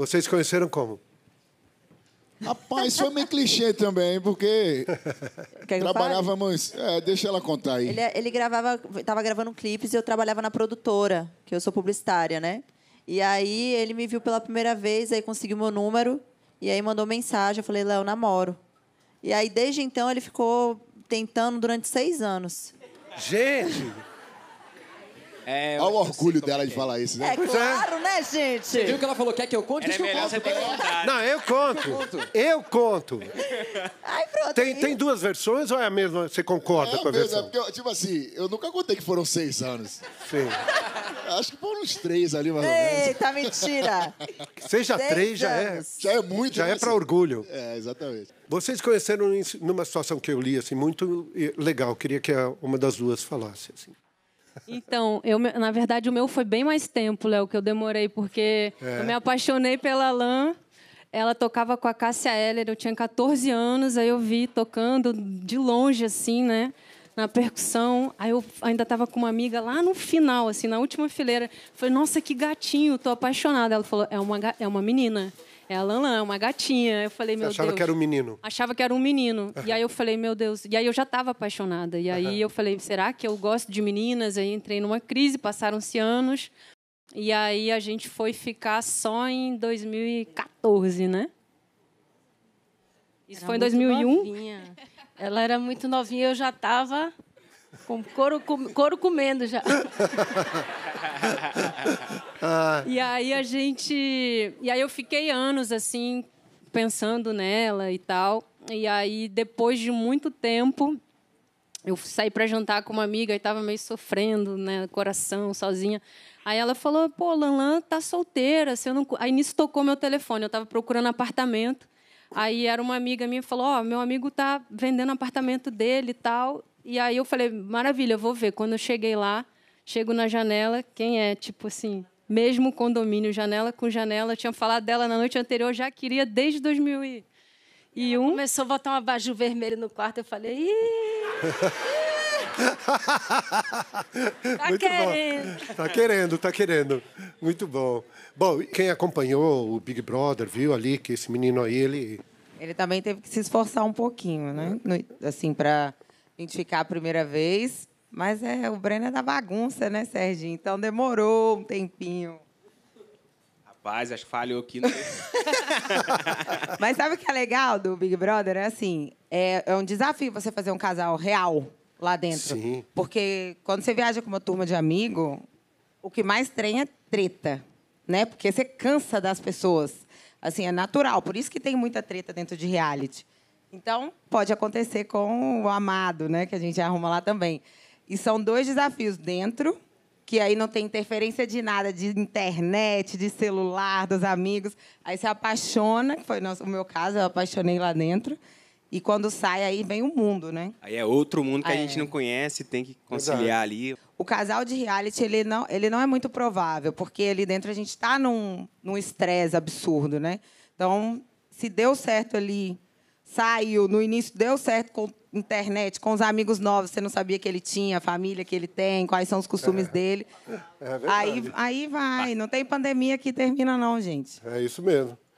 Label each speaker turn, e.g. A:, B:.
A: Vocês conheceram como? Rapaz, foi é meio clichê também, porque trabalhávamos. É, deixa ela contar aí. Ele, ele gravava, estava gravando clipes e eu trabalhava na produtora, que eu sou publicitária, né? E aí ele me viu pela primeira vez, aí conseguiu meu número e aí mandou mensagem. Eu falei, Léo, namoro. E aí desde então ele ficou tentando durante seis anos.
B: Gente!
A: É, Olha o orgulho é dela de é. falar isso, né? É, é claro, né, gente? Você viu que ela falou? Quer que eu conte? Era que eu conto. você ter contado. Não, eu conto. Eu conto. Ai, pronto. Tem, tem duas versões ou é a mesma? Você concorda com a mesmo, é versão? porque, tipo assim, eu nunca contei que foram seis anos. Sim. Acho que foram uns três ali, mais ou menos. Eita, mentira. Seja Seis três, já é. Já é muito, Já né, é pra assim? orgulho. É, exatamente. Vocês conheceram em- numa situação que eu li, assim, muito legal. Queria que uma das duas falasse, assim.
B: Então, eu, na verdade, o meu foi bem mais tempo, Léo, que eu demorei, porque é. eu me apaixonei pela Lan. Ela tocava com a Cássia Heller, eu tinha 14 anos, aí eu vi tocando de longe, assim, né? Na percussão. Aí eu ainda estava com uma amiga lá no final, assim, na última fileira. Falei, nossa, que gatinho, tô apaixonada. Ela falou, é uma, é uma menina. É a Lanlan, é uma gatinha. Eu falei, Você meu achava Deus. Achava que era um menino. Achava que era um menino. Uhum. E aí eu falei, meu Deus. E aí eu já estava apaixonada. E aí uhum. eu falei, será que eu gosto de meninas? Aí entrei numa crise, passaram-se anos. E aí a gente foi ficar só em 2014, né? Isso era foi em 2001. Novinha. Ela era muito novinha, eu já estava com couro, com, couro comendo já. E aí a gente. E aí eu fiquei anos assim, pensando nela e tal. E aí, depois de muito tempo, eu saí para jantar com uma amiga e estava meio sofrendo, né, coração, sozinha. Aí ela falou: "Pô, Lanlan tá solteira, se eu não". Aí nisso tocou meu telefone, eu estava procurando apartamento. Aí era uma amiga minha falou: "Ó, oh, meu amigo tá vendendo apartamento dele e tal". E aí eu falei: "Maravilha, eu vou ver". Quando eu cheguei lá, Chego na janela, quem é, tipo assim, mesmo condomínio, janela com janela. tinha falado dela na noite anterior, já queria desde 2001. E um... Começou a botar um abajur vermelho no quarto, eu falei... tá Muito querendo. Bom. Tá
A: querendo, tá querendo. Muito bom. Bom, quem acompanhou o Big Brother viu ali que esse menino aí, ele... Ele também teve que se esforçar um pouquinho, né? Assim, para identificar a primeira vez mas é, o Breno é da bagunça, né, Serginho? Então demorou um tempinho.
B: Rapaz, acho que falhou aqui. Né?
A: Mas sabe o que é legal do Big Brother? É assim, é, é um desafio você fazer um casal real lá dentro. Sim. Porque quando você viaja com uma turma de amigo, o que mais trem é treta, né? Porque você cansa das pessoas. Assim, é natural. Por isso que tem muita treta dentro de reality. Então, pode acontecer com o amado, né? Que a gente arruma lá também. E são dois desafios dentro, que aí não tem interferência de nada, de internet, de celular, dos amigos. Aí se apaixona, que foi o meu caso, eu apaixonei lá dentro. E quando sai, aí vem o mundo, né?
B: Aí é outro mundo que é. a gente não conhece, tem que conciliar Exato. ali.
A: O casal de reality, ele não, ele não é muito provável, porque ali dentro a gente está num estresse absurdo, né? Então, se deu certo ali, saiu, no início deu certo, internet, com os amigos novos, você não sabia que ele tinha, a família que ele tem, quais são os costumes é, dele. É Aí, aí vai, não tem pandemia que termina, não, gente. É isso mesmo.